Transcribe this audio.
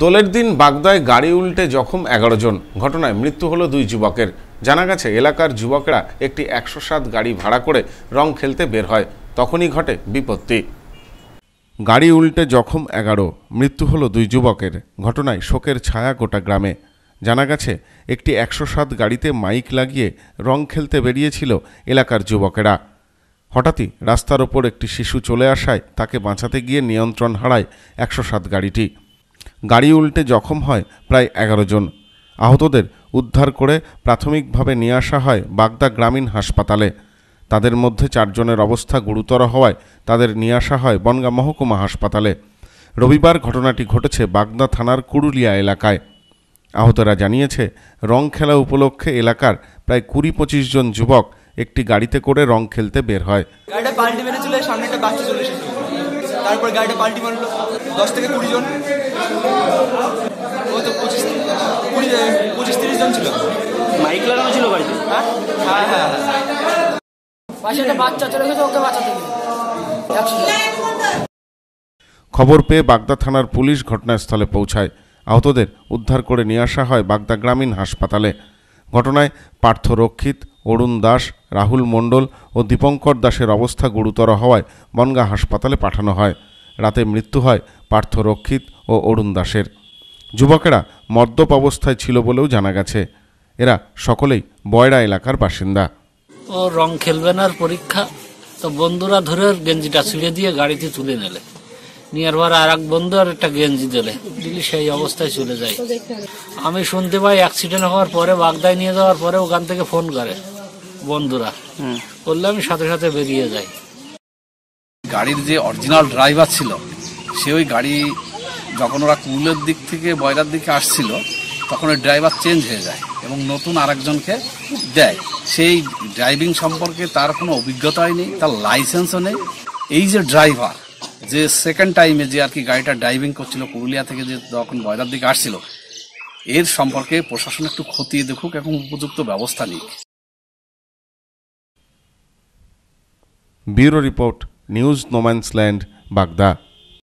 দোলের দিন বাগদায় গাড়ি উল্টে জখম এগারো জন ঘটনায় মৃত্যু হলো দুই যুবকের জানা গেছে এলাকার যুবকরা একটি একশো সাত গাড়ি ভাড়া করে রং খেলতে বের হয় তখনই ঘটে বিপত্তি গাড়ি উল্টে জখম এগারো মৃত্যু হলো দুই যুবকের ঘটনায় শোকের ছায়া গোটা গ্রামে জানা গেছে একটি একশো সাত গাড়িতে মাইক লাগিয়ে রং খেলতে বেরিয়েছিল এলাকার যুবকেরা হঠাৎই রাস্তার ওপর একটি শিশু চলে আসায় তাকে বাঁচাতে গিয়ে নিয়ন্ত্রণ হারায় একশো সাত গাড়িটি গাড়ি উল্টে জখম হয় প্রায় এগারো জন আহতদের উদ্ধার করে প্রাথমিকভাবে নিয়ে আসা হয় বাগদা গ্রামীণ হাসপাতালে তাদের মধ্যে চারজনের অবস্থা গুরুতর হওয়ায় তাদের নিয়ে আসা হয় বনগা মহকুমা হাসপাতালে রবিবার ঘটনাটি ঘটেছে বাগদা থানার কুরুলিয়া এলাকায় আহতরা জানিয়েছে রং খেলা উপলক্ষে এলাকার প্রায় কুড়ি পঁচিশ জন যুবক একটি গাড়িতে করে রং খেলতে বের হয় তারপর গাড়িটা পাল্টি মারলো দশ থেকে কুড়ি জন ওই তো পঁচিশ কুড়ি পঁচিশ তিরিশ জন ছিল মাইক লাগানো ছিল বাড়িতে হ্যাঁ হ্যাঁ, হ্যাঁ হ্যাঁ পাশে একটা বাচ্চা চলে গেছে ওকে বাঁচাতে খবর পেয়ে বাগদা থানার পুলিশ ঘটনাস্থলে পৌঁছায় আহতদের উদ্ধার করে নিয়ে আসা হয় বাগদা গ্রামীণ হাসপাতালে ঘটনায় পার্থ রক্ষিত অরুণ দাস রাহুল মণ্ডল ও দীপঙ্কর দাসের অবস্থা গুরুতর হওয়ায় বনগা হাসপাতালে পাঠানো হয় রাতে মৃত্যু হয় পার্থ রক্ষিত ও অরুণ দাসের যুবকেরা মদ্যপ অবস্থায় ছিল বলেও জানা গেছে এরা সকলেই বয়রা এলাকার বাসিন্দা ও রং খেলবে আর পরীক্ষা তো বন্ধুরা ধরে গেঞ্জিটা ছিঁড়ে দিয়ে গাড়িতে তুলে নেলে নিয়ার পর আর এক বন্ধু আর একটা গেঞ্জি দিলে দিলি সেই অবস্থায় চলে যায় আমি শুনতে পাই অ্যাক্সিডেন্ট হওয়ার পরে বাগদায় নিয়ে যাওয়ার পরে ওখান থেকে ফোন করে বন্ধুরা করলে আমি সাথে সাথে বেরিয়ে যাই গাড়ির যে অরিজিনাল ড্রাইভার ছিল সে ওই গাড়ি যখন ওরা কুলের দিক থেকে বয়লার দিকে আসছিল তখন ওই ড্রাইভার চেঞ্জ হয়ে যায় এবং নতুন আরেকজনকে দেয় সেই ড্রাইভিং সম্পর্কে তার কোনো অভিজ্ঞতাই নেই তার লাইসেন্সও নেই এই যে ড্রাইভার যে সেকেন্ড টাইমে যে আর কি গাড়িটা ড্রাইভিং করছিল পুরুলিয়া থেকে যে তখন বয়লার দিকে আসছিল এর সম্পর্কে প্রশাসন একটু খতিয়ে দেখুক এবং উপযুক্ত ব্যবস্থা নিক Bureau Report, News No Man's Land, Baghdad.